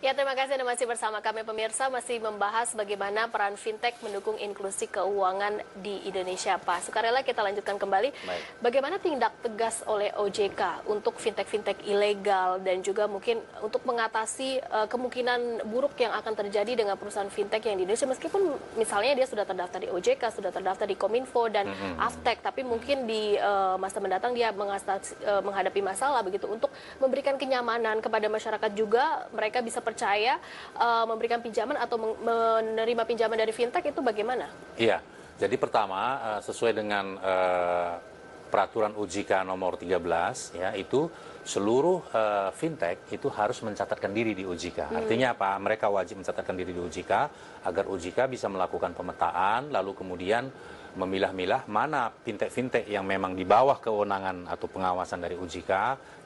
Ya, terima kasih Anda masih bersama kami pemirsa masih membahas bagaimana peran fintech mendukung inklusi keuangan di Indonesia, Pak. Sukarela kita lanjutkan kembali. Baik. Bagaimana tindak tegas oleh OJK untuk fintech-fintech ilegal dan juga mungkin untuk mengatasi uh, kemungkinan buruk yang akan terjadi dengan perusahaan fintech yang di Indonesia meskipun misalnya dia sudah terdaftar di OJK, sudah terdaftar di Kominfo dan mm -hmm. Aftek, tapi mungkin di uh, masa mendatang dia eh, menghadapi masalah begitu untuk memberikan kenyamanan kepada masyarakat juga mereka bisa percaya uh, memberikan pinjaman atau menerima pinjaman dari fintech itu bagaimana? Iya, jadi pertama uh, sesuai dengan uh, peraturan UJK nomor 13 ya itu seluruh uh, fintech itu harus mencatatkan diri di UJK. Hmm. Artinya apa? Mereka wajib mencatatkan diri di UJK agar UJK bisa melakukan pemetaan lalu kemudian memilah-milah mana fintech-fintech yang memang di bawah kewenangan atau pengawasan dari UJK,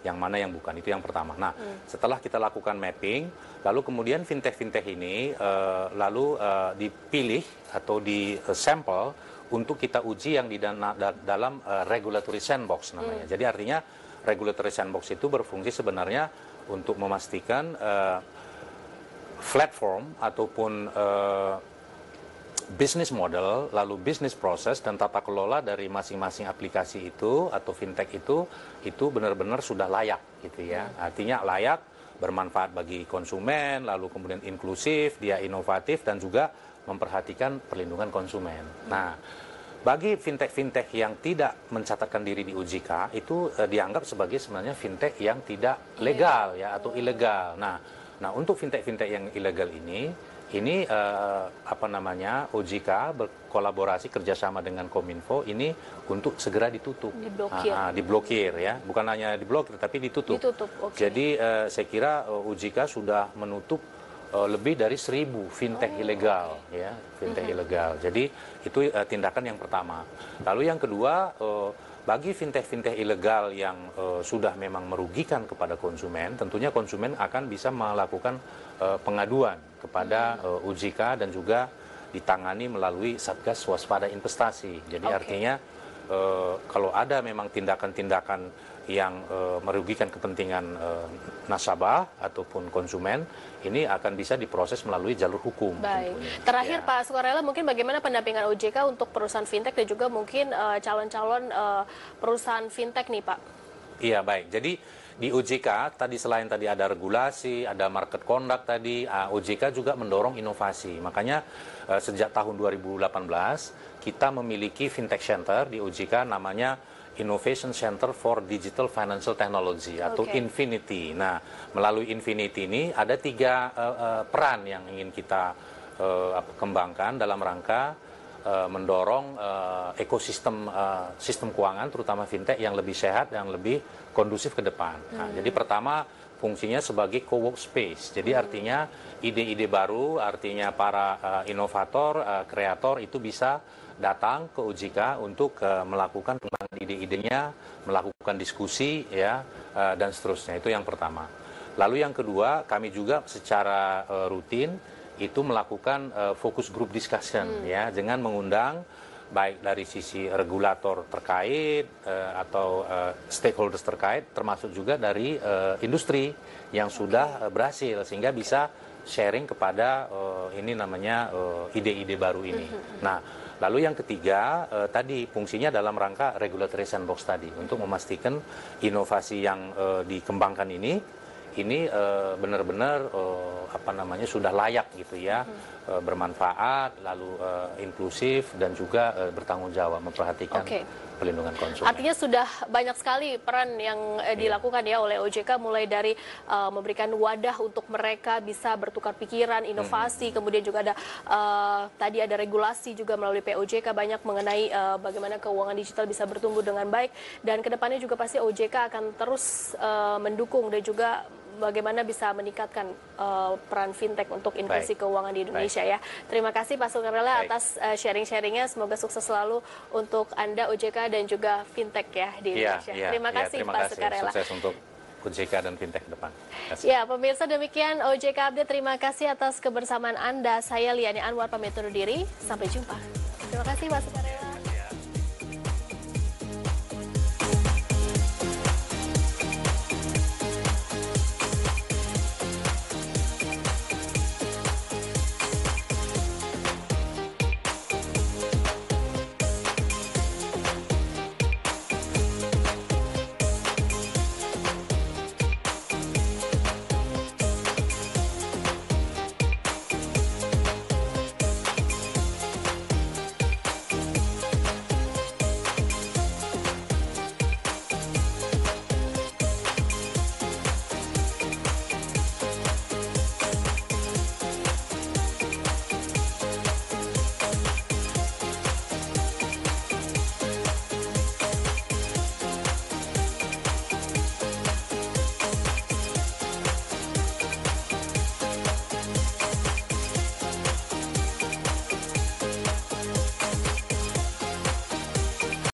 yang mana yang bukan itu yang pertama. Nah, hmm. setelah kita lakukan mapping, lalu kemudian fintech-fintech ini uh, lalu uh, dipilih atau di uh, eh, sampel untuk kita uji yang di dana, da, dalam uh, regulatory sandbox namanya. Hmm. Jadi artinya regulatory sandbox itu berfungsi sebenarnya untuk memastikan uh, platform ataupun uh, bisnis model, lalu bisnis proses dan tata kelola dari masing-masing aplikasi itu atau fintech itu itu benar-benar sudah layak gitu ya. Hmm. Artinya layak bermanfaat bagi konsumen, lalu kemudian inklusif, dia inovatif dan juga memperhatikan perlindungan konsumen. Hmm. Nah, bagi fintech-fintech yang tidak mencatatkan diri di UJK itu eh, dianggap sebagai sebenarnya fintech yang tidak iya. legal ya atau oh. ilegal. Nah, nah untuk fintech-fintech yang ilegal ini ini uh, apa namanya OJK berkolaborasi kerjasama dengan Kominfo ini untuk segera ditutup, diblokir, uh, diblokir ya, bukan hanya diblokir tapi ditutup. ditutup okay. Jadi uh, saya kira eh, OJK sudah menutup uh, lebih dari seribu fintech oh, ilegal okay. ya, fintech mm -hmm. ilegal. Jadi itu uh, tindakan yang pertama. Lalu yang kedua Uh, bagi fintech-fintech ilegal yang uh, sudah memang merugikan kepada konsumen, tentunya konsumen akan bisa melakukan uh, pengaduan kepada uh, eh, UJK dan juga ditangani melalui Satgas Waspada Investasi. Jadi okay. artinya kalau ada memang tindakan-tindakan yang e, merugikan kepentingan e, nasabah ataupun konsumen ini akan bisa diproses melalui jalur hukum. Baik. Tentunya. Terakhir ya. Pak Sukarela mungkin bagaimana pendampingan OJK untuk perusahaan fintech dan juga mungkin eh, calon-calon e, perusahaan fintech nih Pak? Iya baik. Jadi di OJK tadi selain tadi ada regulasi, ada market conduct tadi, OJK juga mendorong inovasi. Makanya sejak tahun 2018 kita memiliki fintech center di OJK namanya Innovation Center for Digital Financial Technology atau okay. Infinity. Nah, melalui Infinity ini ada tiga uh, uh, peran yang ingin kita uh, kembangkan dalam rangka uh, mendorong uh, ekosistem uh, sistem keuangan terutama fintech yang lebih sehat yang lebih kondusif ke depan. Nah, hmm. jadi pertama fungsinya sebagai co-work space. Jadi artinya ide-ide baru, artinya para uh, inovator, uh, kreator itu bisa datang ke OJK untuk uh, melakukan pengembangan ide-idenya, melakukan diskusi ya uh, dan seterusnya. Itu yang pertama. Lalu yang kedua, kami juga secara uh, rutin itu melakukan uh, fokus group discussion hmm. ya dengan mengundang baik dari sisi regulator terkait uh, atau uh, stakeholders terkait, termasuk juga dari uh, industri yang sudah uh, berhasil sehingga bisa sharing kepada uh, ini namanya ide ide-ide baru ini. Mm-hmm. Nah, lalu yang ketiga uh, tadi fungsinya dalam rangka regulatory sandbox tadi untuk memastikan inovasi yang uh, dikembangkan ini ini eh, benar-benar eh, apa namanya sudah layak gitu ya hmm. Eh, bermanfaat lalu inklusif dan juga bertanggung jawab memperhatikan okay. perlindungan konsumen. Artinya sudah banyak sekali peran yang iya. dilakukan yeah. ya oleh OJK mulai dari uh, memberikan wadah untuk mereka bisa bertukar pikiran, inovasi, hmm. kemudian juga ada uh, tadi ada regulasi juga melalui POJK banyak mengenai uh, bagaimana keuangan digital bisa bertumbuh dengan baik dan kedepannya juga pasti OJK akan terus uh, mendukung dan juga bagaimana bisa meningkatkan uh, peran fintech untuk inklusi Baik. keuangan di Indonesia Baik. ya. Terima kasih Pak Sukarela Baik. atas uh, sharing-sharingnya. Semoga sukses selalu untuk Anda OJK dan juga fintech ya di iya, Indonesia. Ya, terima iya, kasih terima Pak kasih. Sukarela. Sukses untuk OJK dan fintech depan. Kasih. Ya, pemirsa demikian OJK Update. Terima kasih atas kebersamaan Anda. Saya Liani Anwar pamit undur diri. Sampai jumpa. Terima kasih Pak Sukarela.